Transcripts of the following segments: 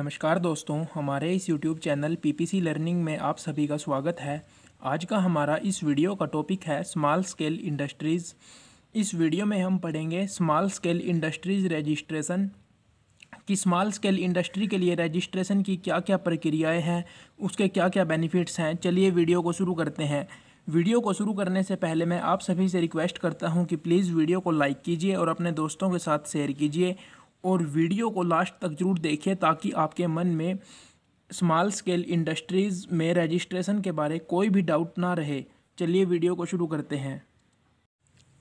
नमस्कार दोस्तों हमारे इस YouTube चैनल PPC लर्निंग में आप सभी का स्वागत है आज का हमारा इस वीडियो का टॉपिक है स्मॉल स्केल इंडस्ट्रीज़ इस वीडियो में हम पढ़ेंगे स्मॉल स्केल इंडस्ट्रीज़ रजिस्ट्रेशन कि स्मॉल स्केल इंडस्ट्री के लिए रजिस्ट्रेशन की क्या क्या प्रक्रियाएँ हैं उसके क्या क्या बेनिफिट्स हैं चलिए वीडियो को शुरू करते हैं वीडियो को शुरू करने से पहले मैं आप सभी से रिक्वेस्ट करता हूं कि प्लीज़ वीडियो को लाइक कीजिए और अपने दोस्तों के साथ शेयर कीजिए और वीडियो को लास्ट तक ज़रूर देखें ताकि आपके मन में स्मॉल स्केल इंडस्ट्रीज़ में रजिस्ट्रेशन के बारे कोई भी डाउट ना रहे चलिए वीडियो को शुरू करते हैं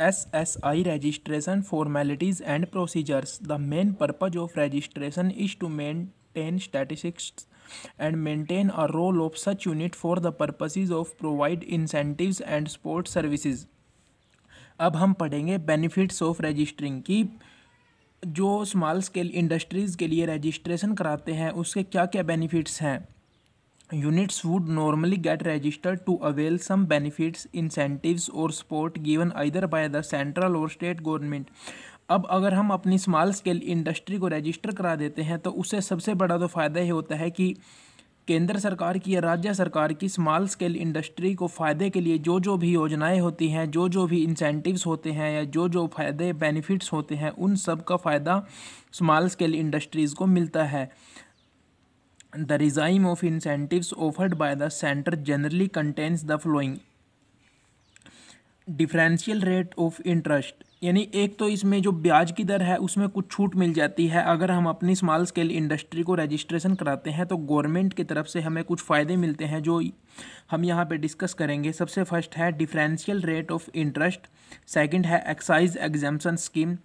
S S I registration formalities and procedures the main purpose of registration is to maintain statistics and maintain a role of such unit for the purposes of provide incentive and support services अब हम पढ़ेंगे benefits of registering की जो small scale industries के लिए registration कराते हैं उसके क्या क्या बेनिफिट्स हैं units would normally get registered to avail some benefits incentives और support given either by the central और स्टेट गवर्नमेंट अब अगर हम अपनी स्मॉल स्केल इंडस्ट्री को रजिस्टर करा देते हैं तो उससे सबसे बड़ा तो फ़ायदा ये होता है कि केंद्र सरकार की या राज्य सरकार की स्मॉल स्केल इंडस्ट्री को फ़ायदे के लिए जो जो भी योजनाएं होती हैं जो जो भी इंसेंटिव्स होते हैं या जो जो फ़ायदे बेनिफिट्स होते हैं उन सब का फ़ायदा स्मॉल स्केल इंडस्ट्रीज़ को मिलता है the regime of incentives offered by the centre generally contains the following differential rate of interest यानी एक तो इसमें जो ब्याज की दर है उसमें कुछ छूट मिल जाती है अगर हम अपनी स्मॉल स्केल इंडस्ट्री को रजिस्ट्रेशन कराते हैं तो गवर्नमेंट की तरफ से हमें कुछ फ़ायदे मिलते हैं जो हम यहाँ पे डिस्कस करेंगे सबसे फर्स्ट है differential rate of interest second है एक्साइज एग्जाम्पन स्कीम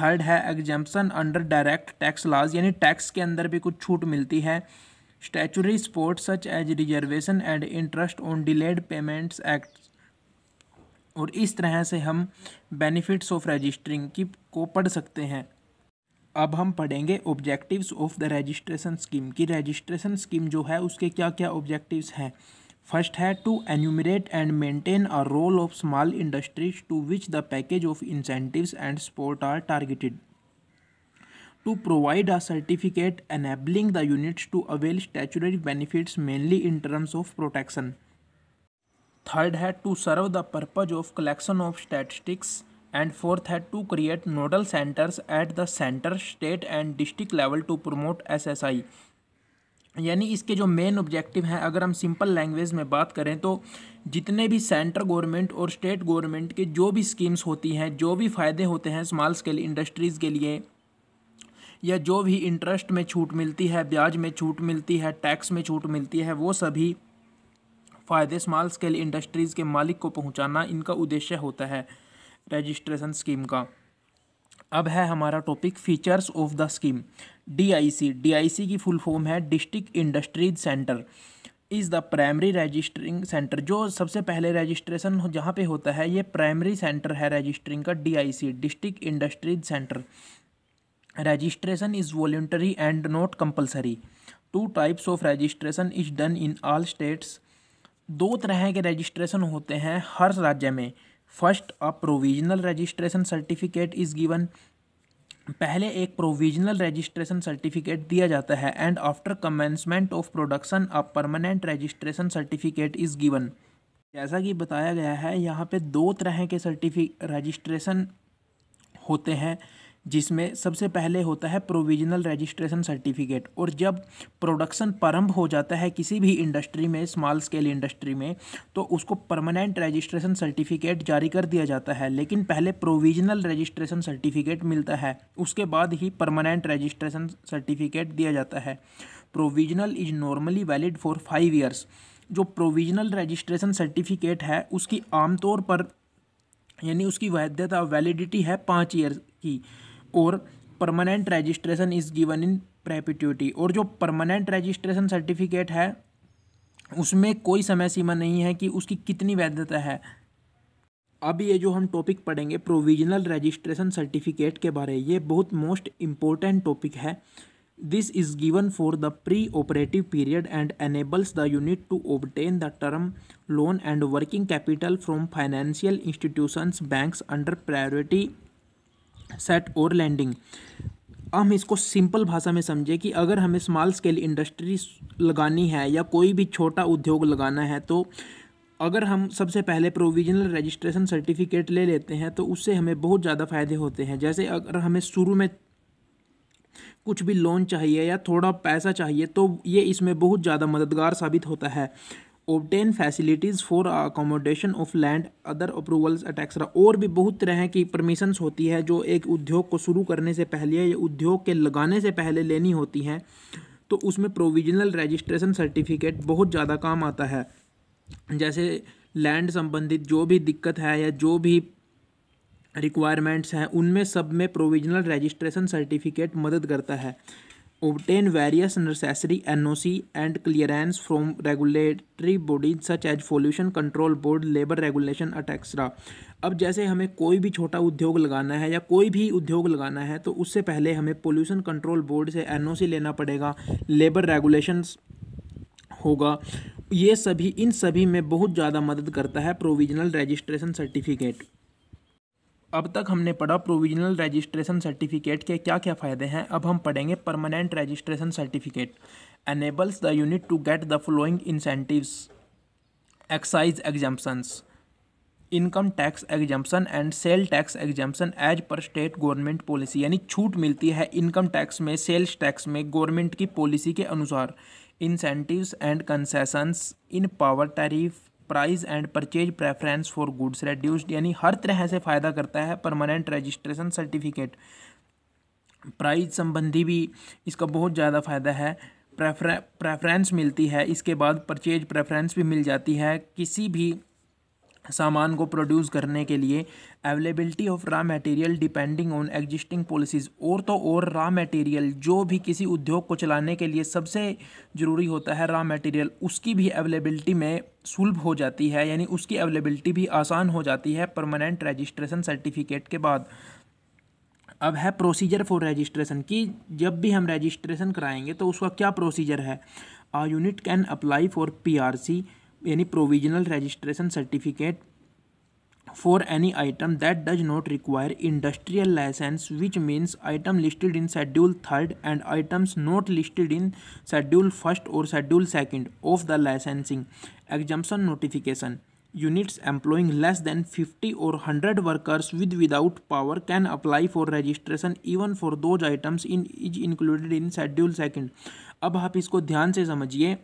थर्ड है exemption under direct tax laws यानी टैक्स के अंदर भी कुछ छूट मिलती है statutory support such as reservation and interest on delayed payments act और इस तरह से हम बेनिफिट्स ऑफ रजिस्टरिंग की को पढ़ सकते हैं अब हम पढ़ेंगे objectives of the registration scheme की रजिस्ट्रेशन स्कीम जो है उसके क्या क्या ऑब्जेक्टिव्स हैं फर्स्ट है to enumerate and maintain a role of small industries to which the package of incentives and support are targeted to provide a certificate enabling the units to avail statutory benefits mainly in terms of protection third है to serve the purpose of collection of statistics and fourth है to create nodal centres at the centre state and district level to promote SSI यानी इसके जो main objective हैं अगर हम simple language में बात करें तो जितने भी सेंटर गवर्नमेंट और स्टेट गवर्नमेंट के जो भी स्कीम्स होती हैं जो भी फ़ायदे होते हैं स्मॉल स्केल इंडस्ट्रीज़ के लिए या जो भी इंटरेस्ट में छूट मिलती है ब्याज में छूट मिलती है टैक्स में छूट मिलती है वो सभी फ़ायदे स्मॉल स्केल इंडस्ट्रीज़ के मालिक को पहुंचाना इनका उद्देश्य होता है रजिस्ट्रेशन स्कीम का अब है हमारा topic features of the scheme DIC DIC की फुल फॉर्म है district industries centre is the primary registering centre जो सबसे पहले रजिस्ट्रेशन जहाँ पे होता है ये प्राइमरी सेंटर है रजिस्टरिंग का DIC district industries centre registration is voluntary and not compulsory two types of registration is done in all states दो तरह के रजिस्ट्रेशन होते हैं हर राज्य में first a provisional registration certificate is given पहले एक प्रोविजनल रजिस्ट्रेशन सर्टिफिकेट दिया जाता है and after commencement of production a permanent registration certificate is given जैसा कि बताया गया है यहाँ पे दो तरह के सर्टिफिक रजिस्ट्रेशन होते हैं जिसमें सबसे पहले होता है प्रोविजनल रजिस्ट्रेशन सर्टिफिकेट और जब प्रोडक्शन प्रारंभ हो जाता है किसी भी इंडस्ट्री में स्मॉल स्केल इंडस्ट्री में तो उसको परमानेंट रजिस्ट्रेशन सर्टिफिकेट जारी कर दिया जाता है लेकिन पहले प्रोविजनल रजिस्ट्रेशन सर्टिफिकेट मिलता है उसके बाद ही परमानेंट रजिस्ट्रेशन सर्टिफिकेट दिया जाता है provisional is normally valid for five years जो प्रोविजनल रजिस्ट्रेशन सर्टिफिकेट है उसकी आमतौर पर यानी उसकी वैधता वैलिडिटी है पाँच ईयर की और permanent registration is given in perpetuity और जो परमानेंट रजिस्ट्रेशन सर्टिफिकेट है उसमें कोई समय सीमा नहीं है कि उसकी कितनी वैधता है अब ये जो हम टॉपिक पढ़ेंगे प्रोविजनल रजिस्ट्रेशन सर्टिफिकेट के बारे ये बहुत मोस्ट इम्पोर्टेंट टॉपिक है this is given for the pre operative period and enables the unit to obtain the term loan and working capital from financial institutions banks under priority sector lending हम इसको simple भाषा में समझे कि अगर हमें small scale industry लगानी है या कोई भी छोटा उद्योग लगाना है तो अगर हम सबसे पहले प्रोविजनल रजिस्ट्रेशन सर्टिफिकेट ले लेते हैं तो उससे हमें बहुत ज़्यादा फ़ायदे होते हैं जैसे अगर हमें शुरू में कुछ भी लोन चाहिए या थोड़ा पैसा चाहिए तो ये इसमें बहुत ज़्यादा मददगार साबित होता है obtain facilities for accommodation of land other approvals etcetera और भी बहुत तरह की परमिशंस होती है जो एक उद्योग को शुरू करने से पहले या उद्योग के लगाने से पहले लेनी होती हैं तो उसमें प्रोविजनल रजिस्ट्रेशन सर्टिफिकेट बहुत ज़्यादा काम आता है जैसे लैंड संबंधित जो भी दिक्कत है या जो भी रिक्वायरमेंट्स हैं उनमें सब में प्रोविजनल रजिस्ट्रेशन सर्टिफिकेट मदद करता है obtain various necessary NOC and clearance from regulatory bodies such as pollution control board labor regulation etc अब जैसे हमें कोई भी छोटा उद्योग लगाना है या कोई भी उद्योग लगाना है तो उससे पहले हमें पोल्यूशन कंट्रोल बोर्ड से सी लेना पड़ेगा लेबर रेगुलेशन होगा ये सभी इन सभी में बहुत ज़्यादा मदद करता है प्रोविजनल रजिस्ट्रेशन सर्टिफिकेट अब तक हमने पढ़ा प्रोविजनल रजिस्ट्रेशन सर्टिफिकेट के क्या क्या फ़ायदे हैं अब हम पढ़ेंगे permanent registration certificate enables the unit to get the following incentives excise exemptions income tax exemption and sale tax exemption as per state government policy यानी छूट मिलती है इनकम टैक्स में सेल्स टैक्स में गवर्नमेंट की पॉलिसी के अनुसार incentives and concessions in power tariff price and purchase preference for goods reduced यानी हर तरह से फ़ायदा करता है परमानेंट रजिस्ट्रेशन सर्टिफिकेट प्राइस संबंधी भी इसका बहुत ज़्यादा फ़ायदा है प्रेफरेंस मिलती है इसके बाद परचेज प्रेफरेंस भी मिल जाती है किसी भी सामान को प्रोड्यूस करने के लिए availability of raw material depending on existing policies और तो और रॉ मटेरियल जो भी किसी उद्योग को चलाने के लिए सबसे ज़रूरी होता है रॉ मटेरियल उसकी भी अवेलेबिलिटी में सुलभ हो जाती है यानी उसकी अवेलेबिलिटी भी आसान हो जाती है परमानेंट रजिस्ट्रेशन सर्टिफिकेट के बाद अब है प्रोसीजर फॉर रजिस्ट्रेशन कि जब भी हम रजिस्ट्रेशन कराएंगे तो उसका क्या प्रोसीजर है a unit can apply for P R C any provisional registration certificate for any item that does not require industrial licence which means item listed in schedule third and items not listed in schedule first और schedule second of the licensing exemption notification units employing less than fifty और hundred workers with without power can apply for registration even for those items in is included in schedule second अब आप इसको ध्यान से समझिए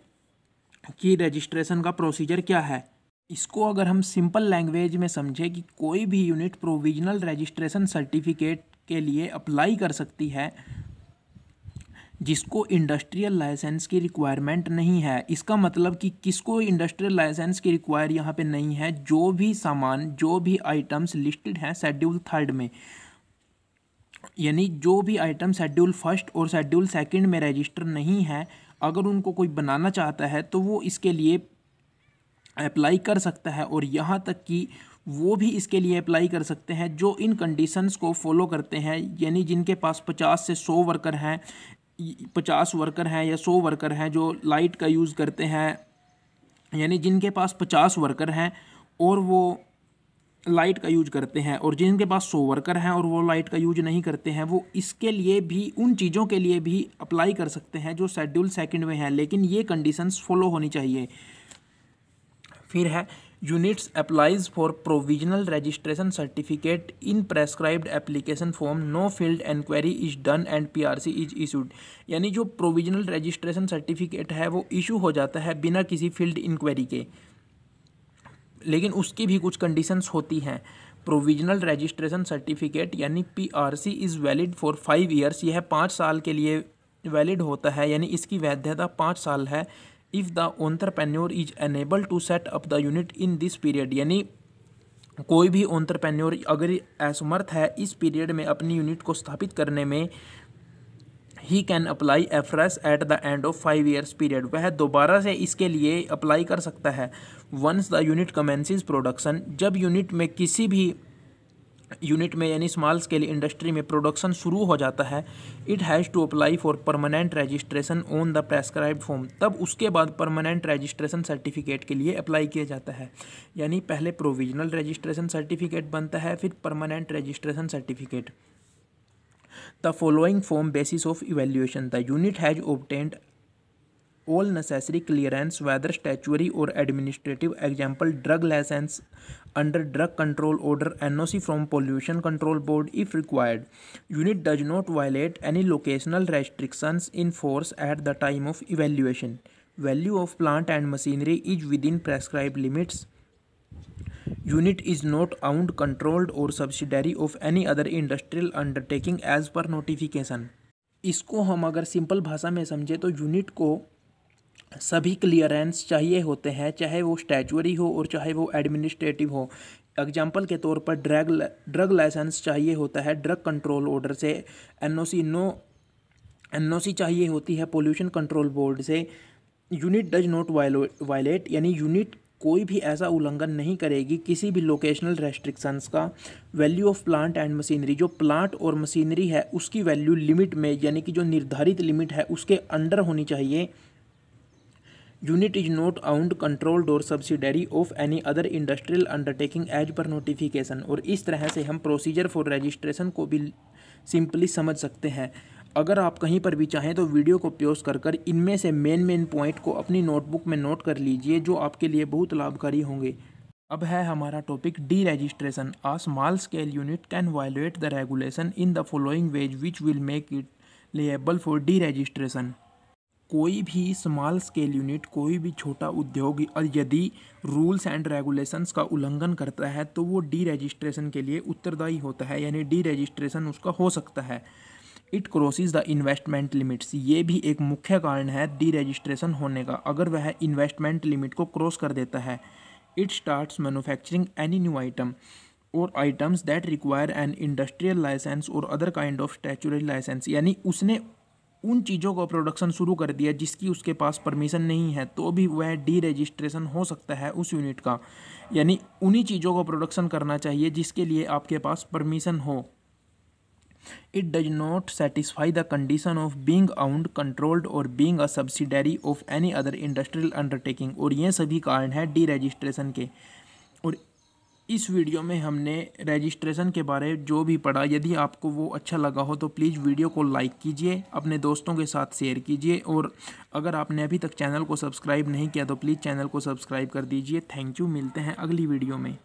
कि registration का procedure क्या है इसको अगर हम सिंपल लैंग्वेज में समझें कि कोई भी यूनिट प्रोविजनल रजिस्ट्रेशन सर्टिफिकेट के लिए अप्लाई कर सकती है जिसको इंडस्ट्रियल लाइसेंस की रिक्वायरमेंट नहीं है इसका मतलब कि किसको इंडस्ट्रियल लाइसेंस की रिक्वायर यहाँ पे नहीं है जो भी सामान जो भी आइटम्स लिस्टेड हैं शेड्यूल थर्ड में यानी जो भी आइटम शेड्यूल फर्स्ट और शेड्यूल सेकंड में रजिस्टर नहीं है अगर उनको कोई बनाना चाहता है तो वो इसके लिए अप्लाई कर सकता है और यहाँ तक कि वो भी इसके लिए अप्लाई कर सकते हैं जो इन कंडीशंस को फॉलो करते हैं यानी जिनके पास पचास से सौ वर्कर हैं पचास वर्कर हैं या सौ वर्कर हैं जो लाइट का यूज़ करते हैं यानी जिनके पास पचास वर्कर हैं और वो लाइट का यूज करते हैं और जिनके पास सो वर्कर हैं और वो लाइट का यूज नहीं करते हैं वो इसके लिए भी उन चीज़ों के लिए भी अप्लाई कर सकते हैं जो शेड्यूल सेकंड में हैं लेकिन ये कंडीशंस फॉलो होनी चाहिए फिर है units applies for provisional registration certificate in prescribed application form no field enquiry is done and PRC is issued यानी जो प्रोविजनल रजिस्ट्रेशन सर्टिफिकेट है वो इशू हो जाता है बिना किसी फील्ड इंक्वायरी के लेकिन उसकी भी कुछ कंडीशंस होती हैं प्रोविजनल रजिस्ट्रेशन सर्टिफिकेट यानी PRC is valid for five years यह पाँच साल के लिए वैलिड होता है यानी इसकी वैधता पाँच साल है if the entrepreneur is enable to set up the unit in this period यानी कोई भी ऑन्टरप्रेन्योर अगर असमर्थ है इस पीरियड में अपनी यूनिट को स्थापित करने में ही can apply afresh at the end of five years period वह दोबारा से इसके लिए अप्लाई कर सकता है once the unit commences production जब यूनिट में किसी भी यूनिट में यानी स्मॉल स्केल इंडस्ट्री में प्रोडक्शन शुरू हो जाता है it has to apply for permanent registration on the prescribe form तब उसके बाद परमानेंट रजिस्ट्रेशन सर्टिफिकेट के लिए अप्लाई किया जाता है यानी पहले प्रोविजनल रजिस्ट्रेशन सर्टिफिकेट बनता है फिर permanent registration certificate The following form basis of evaluation. The unit has obtained all necessary clearance whether statutory or administrative example drug license under drug control order NOC from pollution control board if required unit does not violate any locational restrictions in force at the time of evaluation value of plant and machinery is within prescribed limits unit is not owned controlled or subsidiary of any other industrial undertaking as per notification इसको हम अगर simple भाषा में समझें तो unit को सभी clearance चाहिए होते हैं चाहे वो स्टैचुअरी हो और चाहे वो एडमिनिस्ट्रेटिव हो एग्जाम्पल के तौर पर ड्रग ड्रग लाइसेंस चाहिए होता है ड्रग कंट्रोल ऑर्डर से एनओसी नो एनओसी चाहिए होती है पोल्यूशन कंट्रोल बोर्ड से यूनिट डज नॉट वायलेट यानी यूनिट कोई भी ऐसा उल्लंघन नहीं करेगी किसी भी लोकेशनल रेस्ट्रिक्शंस का value of plant and machinery जो प्लांट और मशीनरी है उसकी वैल्यू लिमिट में यानी कि जो निर्धारित लिमिट है उसके अंडर होनी चाहिए unit is not owned control or subsidiary of any other industrial undertaking as per notification और इस तरह से हम प्रोसीजर फॉर रजिस्ट्रेशन को भी सिंपली समझ सकते हैं अगर आप कहीं पर भी चाहें तो वीडियो को प्योज कर कर इनमें से मेन मेन पॉइंट को अपनी नोटबुक में नोट कर लीजिए जो आपके लिए बहुत लाभकारी होंगे अब है हमारा topic deregistration a small scale unit can violate the regulation in the following ways which will make it liable for deregistration कोई भी स्मॉल स्केल यूनिट कोई भी छोटा उद्योग और यदि रूल्स एंड रेगुलेशंस का उल्लंघन करता है तो वो डी रजिस्ट्रेशन के लिए उत्तरदायी होता है यानी डी रजिस्ट्रेशन उसका हो सकता है it crosses the investment limits ये भी एक मुख्य कारण है डी रजिस्ट्रेशन होने का अगर वह इन्वेस्टमेंट लिमिट को क्रॉस कर देता है it starts manufacturing any new item or items that require an industrial license or other kind of statutory license यानी उसने उन चीज़ों का प्रोडक्शन शुरू कर दिया जिसकी उसके पास परमिशन नहीं है तो भी वह डी रजिस्ट्रेशन हो सकता है उस यूनिट का यानी उन्हीं चीज़ों का प्रोडक्शन करना चाहिए जिसके लिए आपके पास परमिशन हो it does not satisfy the condition of being owned controlled or being a subsidiary of any other industrial undertaking और ये सभी कारण हैं डी रजिस्ट्रेशन के और इस वीडियो में हमने रजिस्ट्रेशन के बारे जो भी पढ़ा यदि आपको वो अच्छा लगा हो तो प्लीज़ वीडियो को लाइक कीजिए अपने दोस्तों के साथ शेयर कीजिए और अगर आपने अभी तक चैनल को सब्सक्राइब नहीं किया तो प्लीज़ चैनल को सब्सक्राइब कर दीजिए थैंक यू मिलते हैं अगली वीडियो में